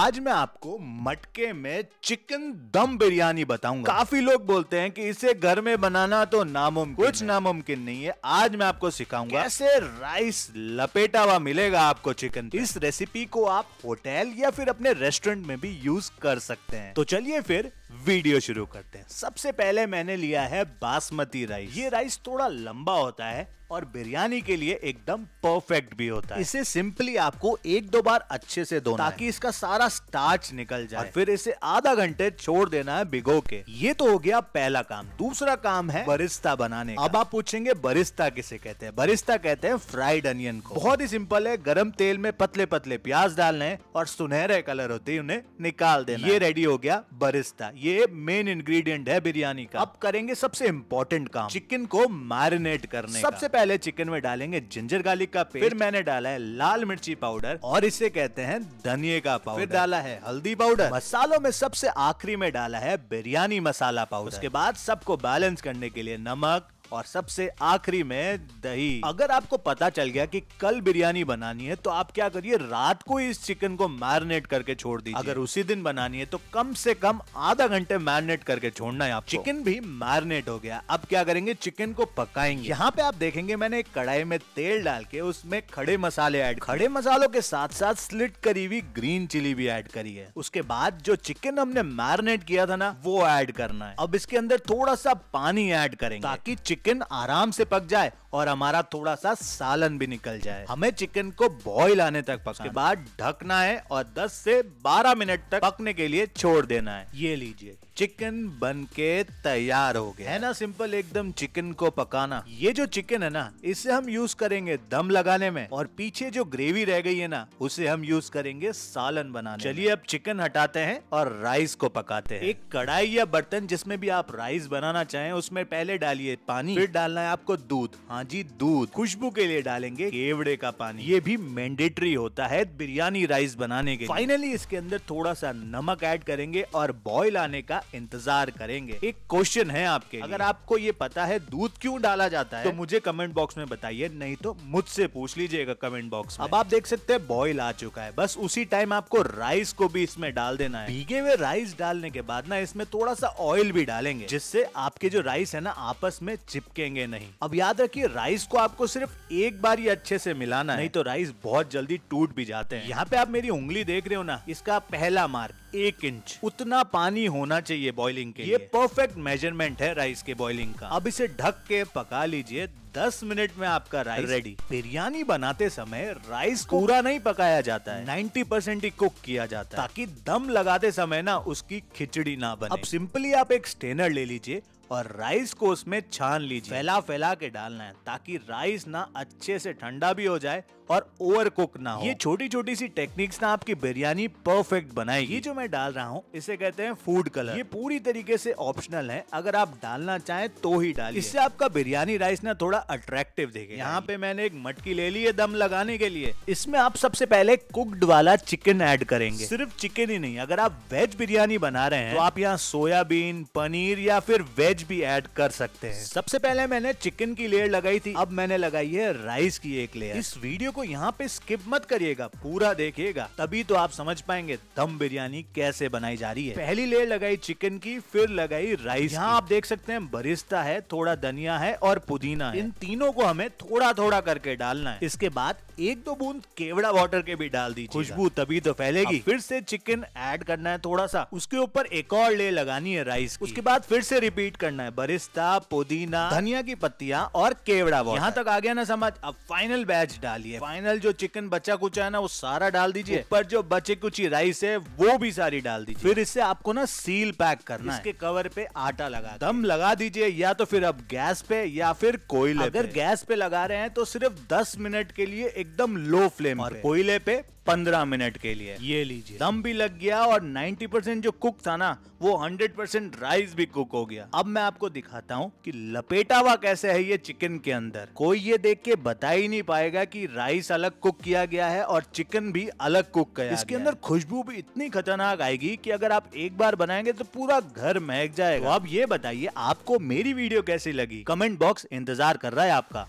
आज मैं आपको मटके में चिकन दम बिरयानी बताऊंगा काफी लोग बोलते हैं कि इसे घर में बनाना तो नामुमकिन कुछ नामुमकिन नहीं है आज मैं आपको सिखाऊंगा कैसे राइस लपेटा हुआ मिलेगा आपको चिकन इस रेसिपी को आप होटल या फिर अपने रेस्टोरेंट में भी यूज कर सकते हैं तो चलिए फिर वीडियो शुरू करते हैं सबसे पहले मैंने लिया है बासमती राइस ये राइस थोड़ा लंबा होता है और बिरयानी के लिए एकदम परफेक्ट भी होता है इसे सिंपली आपको एक दो बार अच्छे से धोना ताकि इसका सारा स्टार्च निकल जाए और फिर इसे आधा घंटे छोड़ देना है भिगो के ये तो हो गया पहला काम दूसरा काम है बरिस्ता बनाने का। अब आप पूछेंगे बरिस्ता किसे कहते हैं बरिस्ता कहते हैं फ्राइड अनियन को बहुत ही सिंपल है गर्म तेल में पतले पतले प्याज डालने और सुनहरे कलर होते उन्हें निकाल देना ये रेडी हो गया बरिस्ता ये मेन इंग्रेडिएंट है बिरयानी का अब करेंगे सबसे इंपॉर्टेंट काम चिकन को मैरिनेट करने सबसे पहले चिकन में डालेंगे जिंजर गार्लिक का पेस्ट फिर मैंने डाला है लाल मिर्ची पाउडर और इसे कहते हैं धनिया का पाउडर फिर डाला है हल्दी पाउडर मसालों में सबसे आखिरी में डाला है बिरयानी मसाला पाउडर उसके बाद सबको बैलेंस करने के लिए नमक और सबसे आखिरी में दही अगर आपको पता चल गया कि कल बिरयानी बनानी है तो आप क्या करिए रात को इस चिकन को मैरिनेट करके छोड़ दीजिए अगर उसी दिन बनानी है तो कम से कम आधा घंटे मैरिनेट करके छोड़ना है आप चिकन भी मैरिनेट हो गया अब क्या करेंगे चिकन को पकाएंगे यहाँ पे आप देखेंगे मैंने एक कढ़ाई में तेल डाल के उसमें खड़े मसाले ऐड खड़े मसालों के साथ साथ स्लिट करी हुई ग्रीन चिली भी ऐड करी है उसके बाद जो चिकन हमने मैरिनेट किया था ना वो ऐड करना है अब इसके अंदर थोड़ा सा पानी ऐड करेंगे ताकि चिकन चिकन आराम से पक जाए और हमारा थोड़ा सा सालन भी निकल जाए हमें चिकन को बॉईल आने तक पकाने के बाद ढकना है और 10 से 12 मिनट तक पकने के लिए छोड़ देना है ये लीजिए चिकन बन के तैयार हो गया है ना सिंपल एकदम चिकन को पकाना ये जो चिकन है ना इसे हम यूज करेंगे दम लगाने में और पीछे जो ग्रेवी रह गई है ना उसे हम यूज करेंगे सालन बनाने चलिए अब चिकन हटाते हैं और राइस को पकाते हैं एक कढ़ाई या बर्तन जिसमें भी आप राइस बनाना चाहें उसमें पहले डालिए पानी फिर डालना है आपको दूध हाँ हाँ दूध खुशबू के लिए डालेंगे केवड़े का पानी ये भी मैंडेटरी होता है बिरयानी राइस बनाने के फाइनली इसके अंदर थोड़ा सा नमक ऐड करेंगे और बॉईल आने का इंतजार करेंगे एक क्वेश्चन है आपके अगर आपको ये पता है दूध क्यों डाला जाता है तो मुझे कमेंट बॉक्स में बताइए नहीं तो मुझसे पूछ लीजिएगा कमेंट बॉक्स अब आप देख सकते हैं बॉईल आ चुका है बस उसी टाइम आपको राइस को भी इसमें डाल देना है भीगे हुए राइस डालने के बाद ना इसमें थोड़ा सा ऑयल भी डालेंगे जिससे आपके जो राइस है ना आपस में चिपकेंगे नहीं अब याद रखिए राइस को आपको सिर्फ एक बार ही अच्छे से मिलाना है नहीं तो राइस बहुत जल्दी टूट भी जाते हैं यहाँ पे आप मेरी उंगली देख रहे हो ना इसका पहला मार्क एक इंच उतना पानी होना चाहिए बॉइलिंग के ये परफेक्ट मेजरमेंट है राइस के बॉइलिंग का अब इसे ढक के पका लीजिए दस मिनट में आपका राइस रेडी बिरयानी बनाते समय राइस पूरा नहीं पकाया जाता है नाइन्टी परसेंट ही कुक किया जाता है ताकि दम लगाते समय ना उसकी खिचड़ी ना बने अब सिंपली आप एक स्टेनर ले लीजिए और राइस को उसमें छान लीजिए फैला फैला के डालना है ताकि राइस ना अच्छे से ठंडा भी हो जाए और ओवर कुक ना हो ये छोटी छोटी सी टेक्निक्स ना आपकी बिरयानी परफेक्ट बनाएगी ये जो मैं डाल रहा हूँ इसे कहते हैं फूड कलर ये पूरी तरीके से ऑप्शनल है अगर आप डालना चाहें तो ही डालिए इससे आपका बिरयानी राइस ना थोड़ा अट्रैक्टिव दिखे यहाँ पे मैंने एक मटकी ले ली है दम लगाने के लिए इसमें आप सबसे पहले कुकड वाला चिकन ऐड करेंगे सिर्फ चिकन ही नहीं अगर आप वेज बिरयानी बना रहे हैं तो आप यहाँ सोयाबीन पनीर या फिर वेज भी ऐड कर सकते हैं सबसे पहले मैंने चिकन की लेयर लगाई थी अब मैंने लगाई है राइस की एक लेयर इस वीडियो को यहाँ पे स्किप मत करिएगा पूरा देखिएगा तभी तो आप समझ पाएंगे दम बिरयानी कैसे बनाई जा रही है पहली लेयर लगाई चिकन की फिर लगाई राइस यहाँ आप देख सकते हैं बरिस्ता है थोड़ा धनिया है और पुदीना है इन तीनों को हमें थोड़ा थोड़ा करके डालना है इसके बाद एक दो बूंद केवड़ा वाटर के भी डाल दीजिए खुशबू तभी तो फैलेगी फिर से चिकन ऐड करना है थोड़ा सा उसके ऊपर एक और ले लगानी है राइस की। उसके बाद फिर से रिपीट करना है बरिस्ता पुदीना धनिया की पत्तियां और केवड़ा वाटर यहाँ तक आ गया ना समझ अब फाइनल बैच डालिए फाइनल जो चिकन बचा कुचा है ना वो सारा डाल दीजिए ऊपर जो बचे कुछ राइस है वो भी सारी डाल दीजिए फिर इससे आपको ना सील पैक करना इसके कवर पे आटा लगा दम लगा दीजिए या तो फिर अब गैस पे या फिर कोयले अगर गैस पे लगा रहे हैं तो सिर्फ दस मिनट के लिए एकदम लो फ्लेम और कोयले पे पंद्रह मिनट के लिए ये लीजिए दम भी लग गया और नाइन्टी परसेंट जो कुक था ना वो हंड्रेड परसेंट राइस भी कुक हो गया अब मैं आपको दिखाता हूँ कि लपेटा हुआ कैसे है ये चिकन के अंदर कोई ये देख के बता ही नहीं पाएगा कि राइस अलग कुक किया गया है और चिकन भी अलग कुक किया इसके अंदर खुशबू भी इतनी खतरनाक आएगी की अगर आप एक बार बनाएंगे तो पूरा घर महक जाएगा तो ये बताइए आपको मेरी वीडियो कैसी लगी कमेंट बॉक्स इंतजार कर रहा है आपका